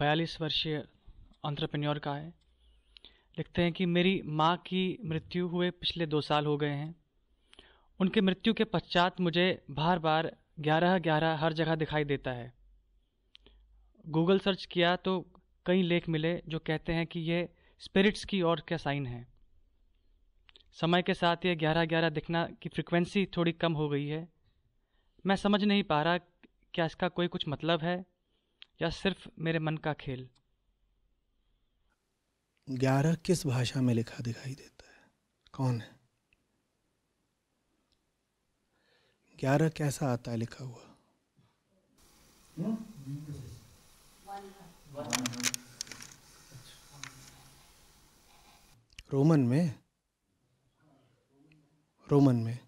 बयालीस वर्षीय ऑन्ट्रप्रन्योर का है लिखते हैं कि मेरी माँ की मृत्यु हुए पिछले दो साल हो गए हैं उनके मृत्यु के पश्चात मुझे बार बार ग्यारह ग्यारह हर जगह दिखाई देता है गूगल सर्च किया तो कई लेख मिले जो कहते हैं कि ये स्पिरिट्स की ओर का साइन है समय के साथ ये ग्यारह ग्यारह दिखना की फ्रिक्वेंसी थोड़ी कम हो गई है मैं समझ नहीं पा रहा क्या इसका कोई कुछ मतलब है या सिर्फ मेरे मन का खेल ग्यारह किस भाषा में लिखा दिखाई देता है कौन है ग्यारह कैसा आता है लिखा हुआ रोमन में रोमन में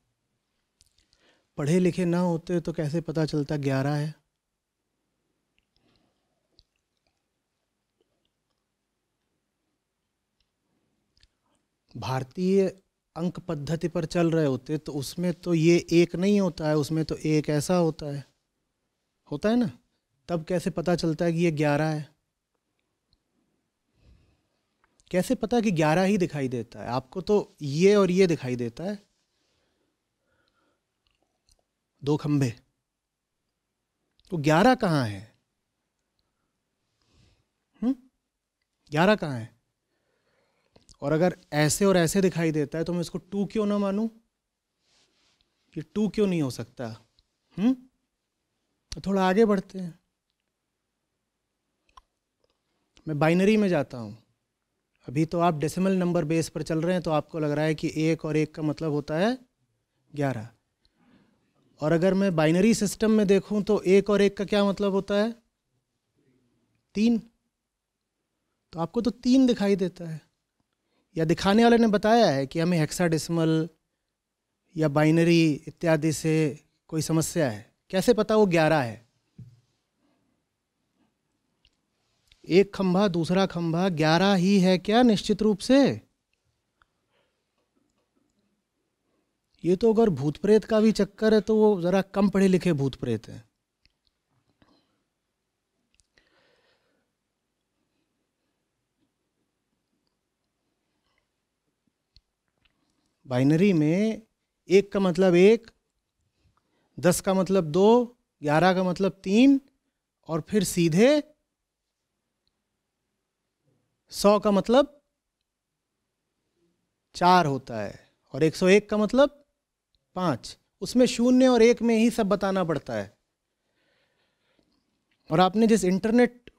पढ़े लिखे ना होते तो कैसे पता चलता ग्यारह है भारतीय अंक पद्धति पर चल रहे होते तो उसमें तो ये एक नहीं होता है उसमें तो एक ऐसा होता है होता है ना तब कैसे पता चलता है कि ये ग्यारह है कैसे पता कि ग्यारह ही दिखाई देता है आपको तो ये और ये दिखाई देता है दो खंबे तो ग्यारह कहाँ है हम्म? ग्यारह कहाँ है और अगर ऐसे और ऐसे दिखाई देता है तो मैं इसको टू क्यों ना मानूं ये टू क्यों नहीं हो सकता हम्म थोड़ा आगे बढ़ते हैं मैं बाइनरी में जाता हूँ अभी तो आप डेसिमल नंबर बेस पर चल रहे हैं तो आपको लग रहा है कि एक और एक का मतलब होता है ग्यारह और अगर मैं बाइनरी सिस्टम में देखूं तो एक और एक का क्या मतलब होता है तीन तो आपको तो तीन दिखाई देता है या दिखाने वाले ने बताया है कि हमें हेक्साडेसिमल या बाइनरी इत्यादि से कोई समस्या है कैसे पता वो ग्यारह है एक खंभा दूसरा खंभा ग्यारह ही है क्या निश्चित रूप से ये तो अगर भूत प्रेत का भी चक्कर है तो वो ज़रा कम पढ़े लिखे भूत प्रेत हैं बाइनरी में एक का मतलब एक दस का मतलब दो ग्यारह का मतलब तीन और फिर सीधे सौ का मतलब चार होता है और एक सौ एक का मतलब पांच उसमें शून्य और एक में ही सब बताना पड़ता है और आपने जिस इंटरनेट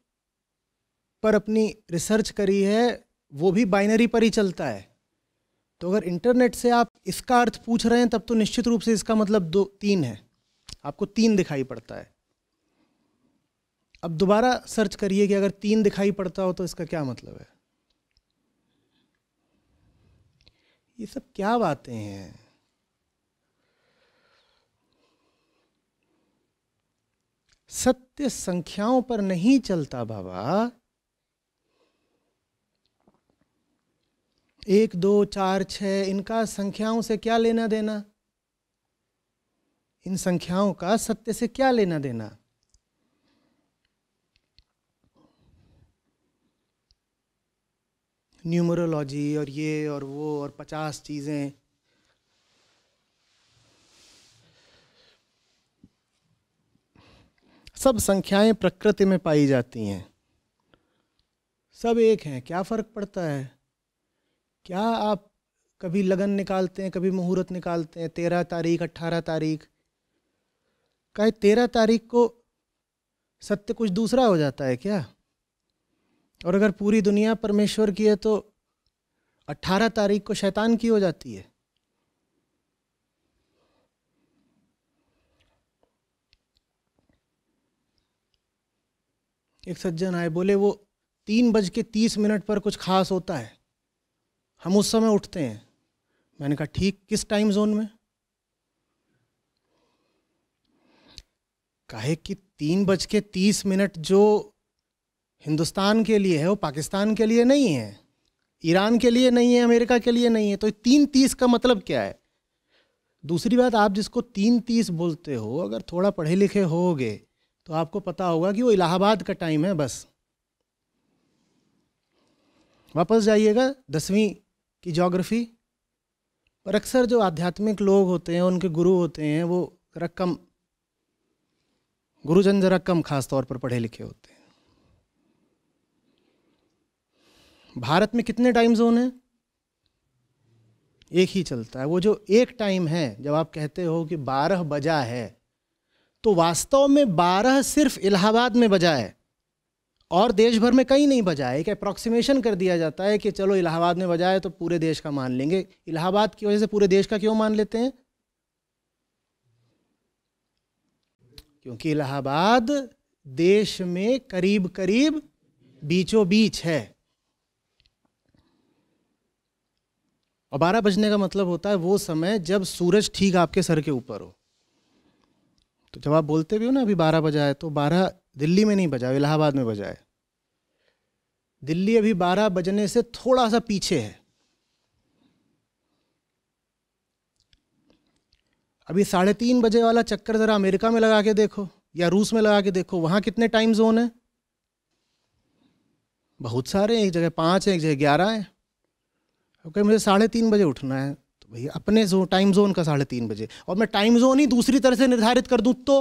पर अपनी रिसर्च करी है वो भी बाइनरी पर ही चलता है तो अगर इंटरनेट से आप इसका अर्थ पूछ रहे हैं तब तो निश्चित रूप से इसका मतलब दो तीन है आपको तीन दिखाई पड़ता है अब दोबारा सर्च करिए कि अगर तीन दिखाई पड़ता हो तो इसका क्या मतलब है ये सब क्या बातें हैं सत्य संख्याओं पर नहीं चलता बाबा एक दो चार छ इनका संख्याओं से क्या लेना देना इन संख्याओं का सत्य से क्या लेना देना न्यूमरोलॉजी और ये और वो और पचास चीज़ें सब संख्याएं प्रकृति में पाई जाती हैं सब एक हैं क्या फ़र्क पड़ता है क्या आप कभी लगन निकालते हैं कभी मुहूर्त निकालते हैं तेरह तारीख अट्ठारह तारीख का तेरह तारीख को सत्य कुछ दूसरा हो जाता है क्या और अगर पूरी दुनिया परमेश्वर की है तो अट्ठारह तारीख को शैतान की हो जाती है एक सज्जन आए बोले वो तीन बज के तीस मिनट पर कुछ खास होता है हम उस समय उठते हैं मैंने कहा ठीक किस टाइम जोन में कहे कि तीन बज के तीस मिनट जो हिंदुस्तान के लिए है वो पाकिस्तान के लिए नहीं है ईरान के लिए नहीं है अमेरिका के लिए नहीं है तो तीन तीस का मतलब क्या है दूसरी बात आप जिसको तीन तीस बोलते हो अगर थोड़ा पढ़े लिखे होगे तो आपको पता होगा कि वो इलाहाबाद का टाइम है बस वापस जाइएगा दसवीं कि जोग्राफ़ी पर अक्सर जो आध्यात्मिक लोग होते हैं उनके गुरु होते हैं वो रकम गुरुजन जरा कम खास तौर पर पढ़े लिखे होते हैं भारत में कितने टाइम जोन हैं एक ही चलता है वो जो एक टाइम है जब आप कहते हो कि बारह बजा है तो वास्तव में बारह सिर्फ इलाहाबाद में बजा है और देश भर में कहीं नहीं बजा है एक अप्रॉक्सीमेशन कर दिया जाता है कि चलो इलाहाबाद में बजाए तो पूरे देश का मान लेंगे इलाहाबाद की वजह से पूरे देश का क्यों मान लेते हैं क्योंकि इलाहाबाद देश में करीब करीब बीचों बीच है और बारह बजने का मतलब होता है वो समय जब सूरज ठीक आपके सर के ऊपर हो तो जब आप बोलते भी हो ना अभी बारह बजा है तो बारह दिल्ली में नहीं बजा इलाहाबाद में बजाए दिल्ली अभी 12 बजने से थोड़ा सा पीछे है अभी साढ़े तीन बजे वाला चक्कर ज़रा अमेरिका में लगा के देखो या रूस में लगा के देखो वहां कितने टाइम जोन है बहुत सारे एक जगह पांच है एक जगह ग्यारह है क्योंकि मुझे साढ़े तीन बजे उठना है तो भैया अपने जो टाइम जोन का साढ़े तीन बजे और मैं टाइम जोन ही दूसरी तरह से निर्धारित कर दू तो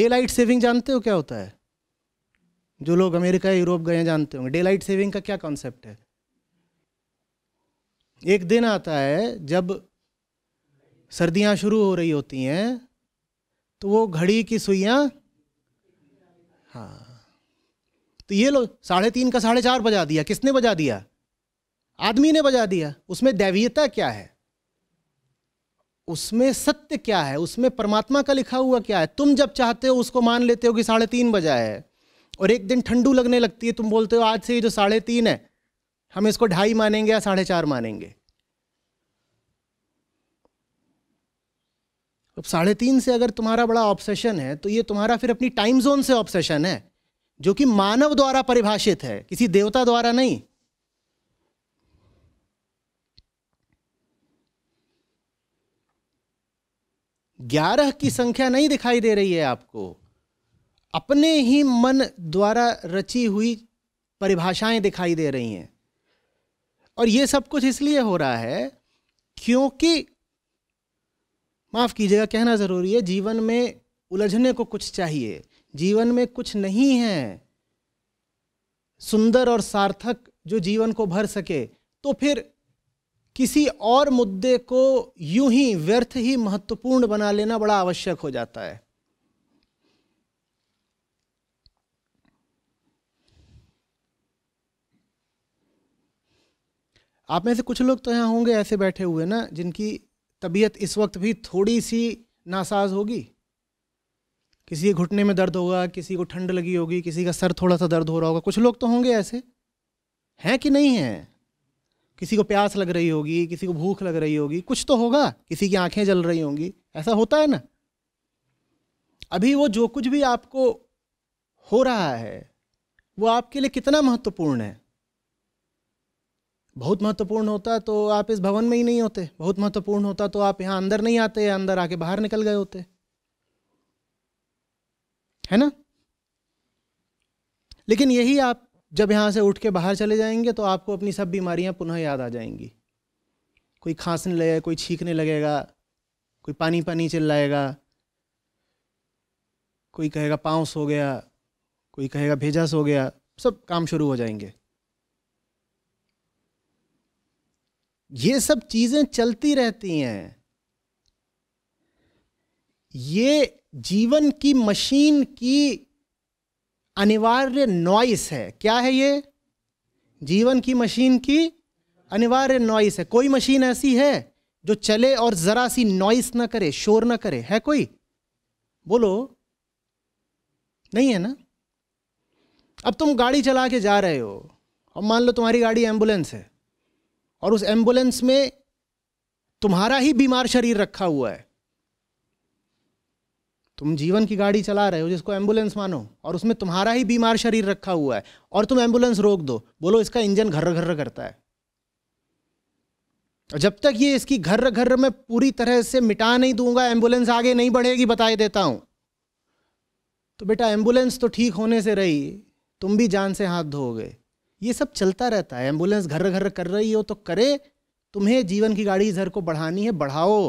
डे लाइट सेविंग जानते हो क्या होता है जो लोग अमेरिका यूरोप गए जानते होंगे डे लाइट सेविंग का क्या कॉन्सेप्ट है एक दिन आता है जब सर्दियां शुरू हो रही होती हैं तो वो घड़ी की सुइया हाँ तो ये लोग साढ़े तीन का साढ़े चार बजा दिया किसने बजा दिया आदमी ने बजा दिया उसमें दैवीयता क्या है उसमें सत्य क्या है उसमें परमात्मा का लिखा हुआ क्या है तुम जब चाहते हो उसको मान लेते हो कि साढ़े तीन बजा है और एक दिन ठंडू लगने लगती है तुम बोलते हो आज से ये जो साढ़े तीन है हम इसको ढाई मानेंगे या साढ़े चार मानेंगे अब साढ़े तीन से अगर तुम्हारा बड़ा ऑब्सेशन है तो ये तुम्हारा फिर अपनी टाइम जोन से ऑब्सेशन है जो कि मानव द्वारा परिभाषित है किसी देवता द्वारा नहीं ग्यारह की संख्या नहीं दिखाई दे रही है आपको अपने ही मन द्वारा रची हुई परिभाषाएं दिखाई दे रही हैं और ये सब कुछ इसलिए हो रहा है क्योंकि माफ कीजिएगा कहना ज़रूरी है जीवन में उलझने को कुछ चाहिए जीवन में कुछ नहीं है सुंदर और सार्थक जो जीवन को भर सके तो फिर किसी और मुद्दे को यूं ही व्यर्थ ही महत्वपूर्ण बना लेना बड़ा आवश्यक हो जाता है आप में से कुछ लोग तो यहाँ होंगे ऐसे बैठे हुए ना जिनकी तबीयत इस वक्त भी थोड़ी सी नासाज होगी किसी के घुटने में दर्द होगा किसी को ठंड लगी होगी किसी का सर थोड़ा सा दर्द हो रहा होगा कुछ लोग तो होंगे ऐसे हैं कि नहीं हैं किसी को प्यास लग रही होगी किसी को भूख लग रही होगी कुछ तो होगा किसी की आंखें जल रही होंगी ऐसा होता है ना अभी वो जो कुछ भी आपको हो रहा है वो आपके लिए कितना महत्वपूर्ण है बहुत महत्वपूर्ण होता तो आप इस भवन में ही नहीं होते बहुत महत्वपूर्ण होता तो आप यहाँ अंदर नहीं आते अंदर आके बाहर निकल गए होते है ना लेकिन यही आप जब यहां से उठ के बाहर चले जाएंगे तो आपको अपनी सब बीमारियां पुनः याद आ जाएंगी कोई खांसने लगेगा कोई छींकने लगेगा कोई पानी पानी चिल्लाएगा कोई कहेगा पाँव सो गया कोई कहेगा भेजा सो गया सब काम शुरू हो जाएंगे ये सब चीजें चलती रहती हैं ये जीवन की मशीन की अनिवार्य नॉइस है क्या है ये जीवन की मशीन की अनिवार्य नॉइस है कोई मशीन ऐसी है जो चले और जरा सी नॉइस ना करे शोर ना करे है कोई बोलो नहीं है ना अब तुम गाड़ी चला के जा रहे हो और मान लो तुम्हारी गाड़ी एम्बुलेंस है और उस एम्बुलेंस में तुम्हारा ही बीमार शरीर रखा हुआ है तुम जीवन की गाड़ी चला रहे हो जिसको एम्बुलेंस मानो और उसमें तुम्हारा ही बीमार शरीर रखा हुआ है और तुम एम्बुलेंस रोक दो बोलो इसका इंजन घर घर करता है और जब तक ये इसकी घर घर में पूरी तरह से मिटा नहीं दूंगा एम्बुलेंस आगे नहीं बढ़ेगी बताए देता हूं तो बेटा एम्बुलेंस तो ठीक होने से रही तुम भी जान से हाथ धोगे ये सब चलता रहता है एम्बुलेंस घर घर कर रही हो तो करे तुम्हें जीवन की गाड़ी इधर को बढ़ानी है बढ़ाओ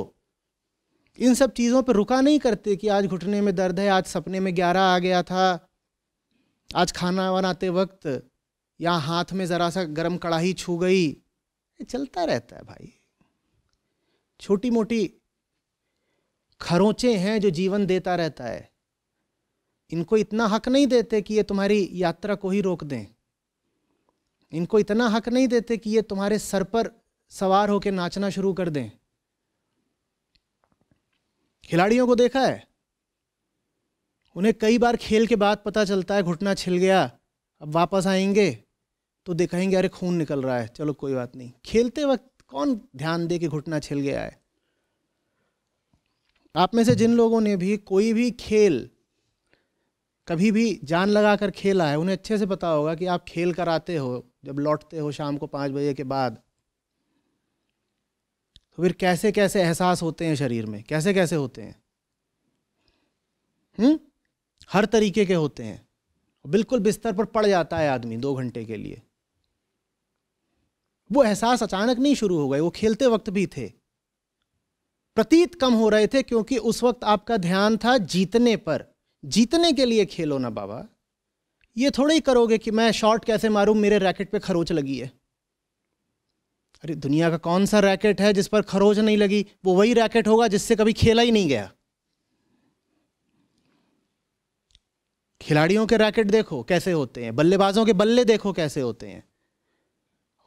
इन सब चीज़ों पर रुका नहीं करते कि आज घुटने में दर्द है आज सपने में ग्यारह आ गया था आज खाना बनाते वक्त या हाथ में ज़रा सा गर्म कढ़ाई छू गई चलता रहता है भाई छोटी मोटी खरोंचे हैं जो जीवन देता रहता है इनको इतना हक नहीं देते कि ये तुम्हारी यात्रा को ही रोक दें इनको इतना हक नहीं देते कि ये तुम्हारे सर पर सवार होकर नाचना शुरू कर दें खिलाड़ियों को देखा है उन्हें कई बार खेल के बाद पता चलता है घुटना छिल गया अब वापस आएंगे तो देखाएंगे अरे खून निकल रहा है चलो कोई बात नहीं खेलते वक्त कौन ध्यान दे कि घुटना छिल गया है आप में से जिन लोगों ने भी कोई भी खेल कभी भी जान लगा कर खेला है उन्हें अच्छे से पता होगा कि आप खेल कर आते हो जब लौटते हो शाम को पाँच बजे के बाद तो फिर कैसे कैसे एहसास होते हैं शरीर में कैसे कैसे होते हैं हुँ? हम्म? हर तरीके के होते हैं बिल्कुल बिस्तर पर पड़ जाता है आदमी दो घंटे के लिए वो एहसास अचानक नहीं शुरू हो गए वो खेलते वक्त भी थे प्रतीत कम हो रहे थे क्योंकि उस वक्त आपका ध्यान था जीतने पर जीतने के लिए खेलो ना बाबा ये थोड़े ही करोगे कि मैं शॉट कैसे मारूं मेरे रैकेट पे खरोच लगी है अरे दुनिया का कौन सा रैकेट है जिस पर खरोच नहीं लगी वो वही रैकेट होगा जिससे कभी खेला ही नहीं गया खिलाड़ियों के रैकेट देखो कैसे होते हैं बल्लेबाजों के बल्ले देखो कैसे होते हैं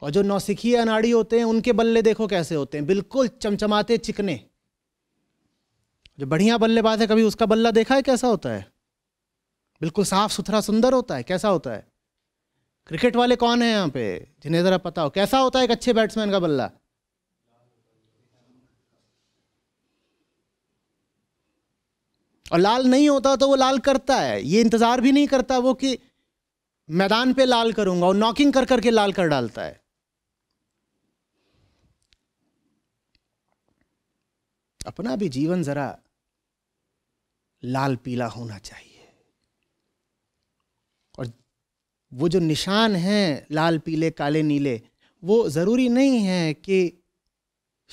और जो नौसिखिए अनाड़ी होते हैं उनके बल्ले देखो कैसे होते हैं बिल्कुल चमचमाते चिकने जो बढ़िया बल्लेबाज है कभी उसका बल्ला देखा है कैसा होता है बिल्कुल साफ सुथरा सुंदर होता है कैसा होता है क्रिकेट वाले कौन है यहाँ पे जिन्हें ज़रा पता हो कैसा होता है एक अच्छे बैट्समैन का बल्ला और लाल नहीं होता तो वो लाल करता है ये इंतज़ार भी नहीं करता वो कि मैदान पे लाल करूंगा और नॉकिंग कर करके लाल कर डालता है अपना भी जीवन ज़रा लाल पीला होना चाहिए और वो जो निशान हैं लाल पीले काले नीले वो ज़रूरी नहीं है कि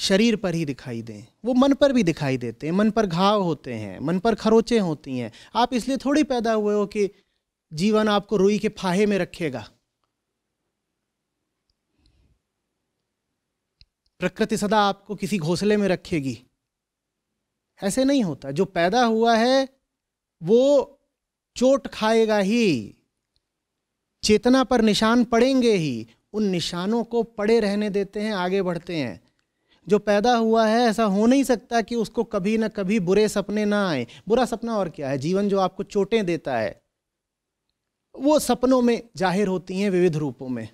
शरीर पर ही दिखाई दें वो मन पर भी दिखाई देते हैं मन पर घाव होते हैं मन पर खरोचें होती हैं आप इसलिए थोड़ी पैदा हुए हो कि जीवन आपको रुई के फाहे में रखेगा प्रकृति सदा आपको किसी घोंसले में रखेगी ऐसे नहीं होता जो पैदा हुआ है वो चोट खाएगा ही चेतना पर निशान पड़ेंगे ही उन निशानों को पड़े रहने देते हैं आगे बढ़ते हैं जो पैदा हुआ है ऐसा हो नहीं सकता कि उसको कभी ना कभी बुरे सपने ना आए बुरा सपना और क्या है जीवन जो आपको चोटें देता है वो सपनों में जाहिर होती हैं विविध रूपों में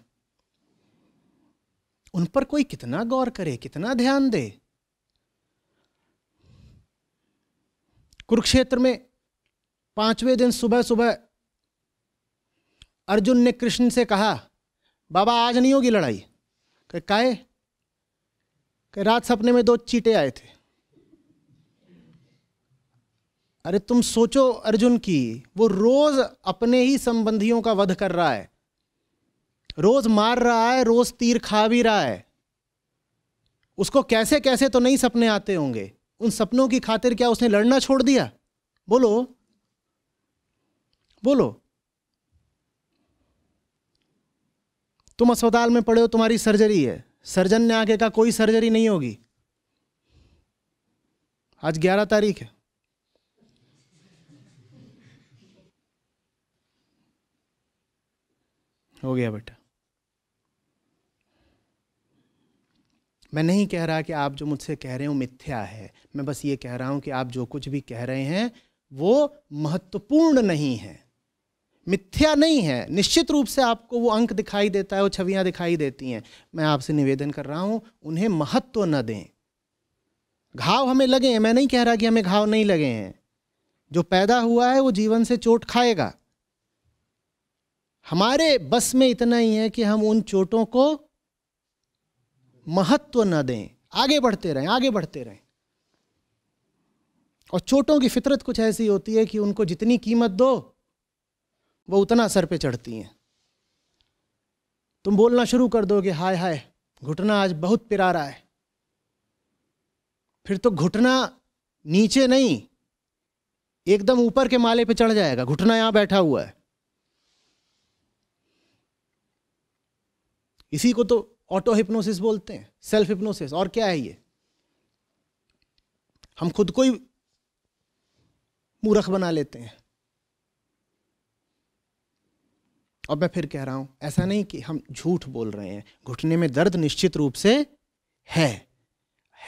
उन पर कोई कितना गौर करे कितना ध्यान दे कुरुक्षेत्र में पांचवें दिन सुबह सुबह अर्जुन ने कृष्ण से कहा बाबा आज नहीं होगी लड़ाई कह काहे कहे रात सपने में दो चीटे आए थे अरे तुम सोचो अर्जुन की वो रोज अपने ही संबंधियों का वध कर रहा है रोज मार रहा है रोज तीर खा भी रहा है उसको कैसे कैसे तो नहीं सपने आते होंगे उन सपनों की खातिर क्या उसने लड़ना छोड़ दिया बोलो बोलो तुम अस्पताल में पड़े हो तुम्हारी सर्जरी है सर्जन ने आके कहा कोई सर्जरी नहीं होगी आज ग्यारह तारीख है हो गया बेटा मैं नहीं कह रहा कि आप जो मुझसे कह रहे हो मिथ्या है मैं बस ये कह रहा हूं कि आप जो कुछ भी कह रहे हैं वो महत्वपूर्ण नहीं है मिथ्या नहीं है निश्चित रूप से आपको वो अंक दिखाई देता है वो छवियां दिखाई देती हैं मैं आपसे निवेदन कर रहा हूं उन्हें महत्व न दें घाव हमें लगे हैं मैं नहीं कह रहा कि हमें घाव नहीं लगे हैं जो पैदा हुआ है वो जीवन से चोट खाएगा हमारे बस में इतना ही है कि हम उन चोटों को महत्व न दें आगे बढ़ते रहें आगे बढ़ते रहें और छोटों की फितरत कुछ ऐसी होती है कि उनको जितनी कीमत दो वो उतना सर पे चढ़ती हैं तुम बोलना शुरू कर दोगे हाय हाय घुटना आज बहुत पिरा रहा है फिर तो घुटना नीचे नहीं एकदम ऊपर के माले पे चढ़ जाएगा घुटना यहां बैठा हुआ है इसी को तो ऑटो हिप्नोसिस बोलते हैं सेल्फ हिप्नोसिस और क्या है ये हम खुद को ही मूर्ख बना लेते हैं और मैं फिर कह रहा हूं ऐसा नहीं कि हम झूठ बोल रहे हैं घुटने में दर्द निश्चित रूप से है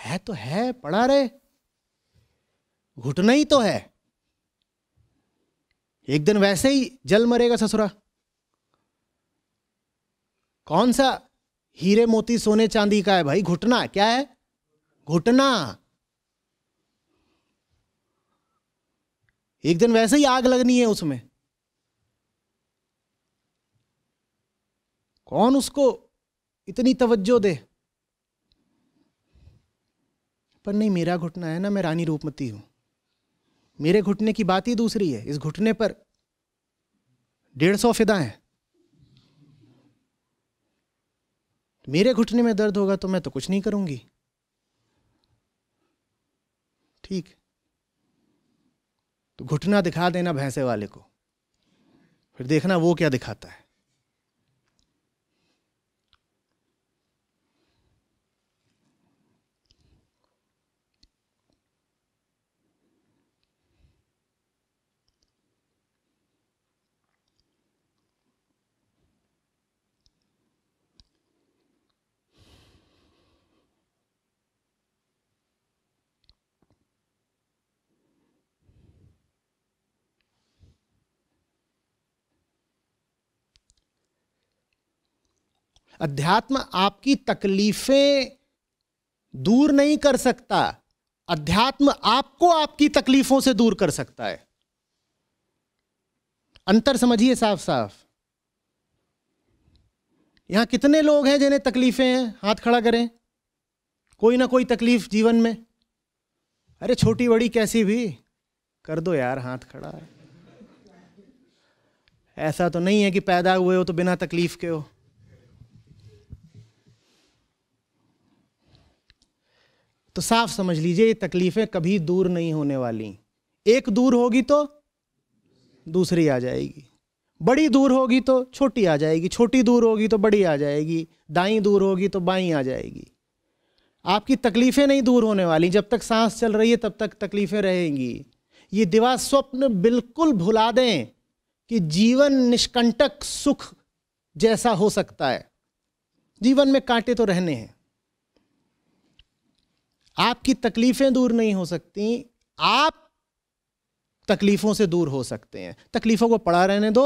है तो है पड़ा रहे घुटना ही तो है एक दिन वैसे ही जल मरेगा ससुरा कौन सा हीरे मोती सोने चांदी का है भाई घुटना क्या है घुटना एक दिन वैसे ही आग लगनी है उसमें कौन उसको इतनी तवज्जो दे पर नहीं मेरा घुटना है ना मैं रानी रूपमती हूं मेरे घुटने की बात ही दूसरी है इस घुटने पर डेढ़ सौ फिदा है मेरे घुटने में दर्द होगा तो मैं तो कुछ नहीं करूंगी ठीक तो घुटना दिखा देना भैंसे वाले को फिर देखना वो क्या दिखाता है अध्यात्म आपकी तकलीफें दूर नहीं कर सकता अध्यात्म आपको आपकी तकलीफों से दूर कर सकता है अंतर समझिए साफ साफ यहां कितने लोग हैं जिन्हें तकलीफें हैं हाथ खड़ा करें कोई ना कोई तकलीफ जीवन में अरे छोटी बड़ी कैसी भी कर दो यार हाथ खड़ा ऐसा तो नहीं है कि पैदा हुए हो तो बिना तकलीफ के हो तो साफ समझ लीजिए ये तकलीफें कभी दूर नहीं होने वाली एक दूर होगी तो दूसरी आ जाएगी बड़ी दूर होगी तो छोटी आ जाएगी छोटी दूर होगी तो बड़ी आ जाएगी दाई दूर होगी तो बाई आ जाएगी आपकी तकलीफ़ें नहीं दूर होने वाली जब तक सांस चल रही है तब तक तकलीफ़ें रहेंगी ये दिवा स्वप्न बिल्कुल भुला दें कि जीवन निष्कंटक सुख जैसा हो सकता है जीवन में कांटे तो रहने हैं आपकी तकलीफें दूर नहीं हो सकती आप तकलीफों से दूर हो सकते हैं तकलीफों को पड़ा रहने दो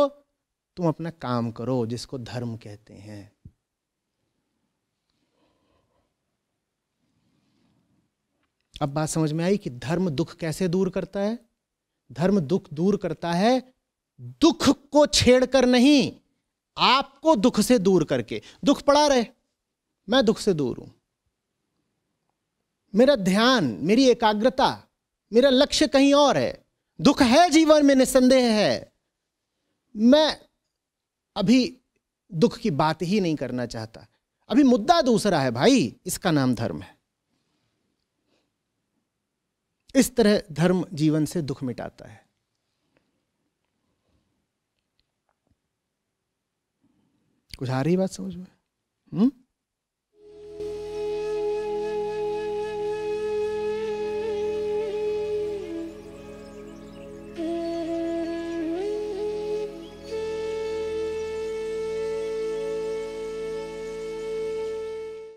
तुम अपना काम करो जिसको धर्म कहते हैं अब बात समझ में आई कि धर्म दुख कैसे दूर करता है धर्म दुख दूर करता है दुख को छेड़कर नहीं आपको दुख से दूर करके दुख पड़ा रहे मैं दुख से दूर हूं मेरा ध्यान मेरी एकाग्रता मेरा लक्ष्य कहीं और है दुख है जीवन में निसंदेह है मैं अभी दुख की बात ही नहीं करना चाहता अभी मुद्दा दूसरा है भाई इसका नाम धर्म है इस तरह धर्म जीवन से दुख मिटाता है कुछ आ रही बात समझ में हम्म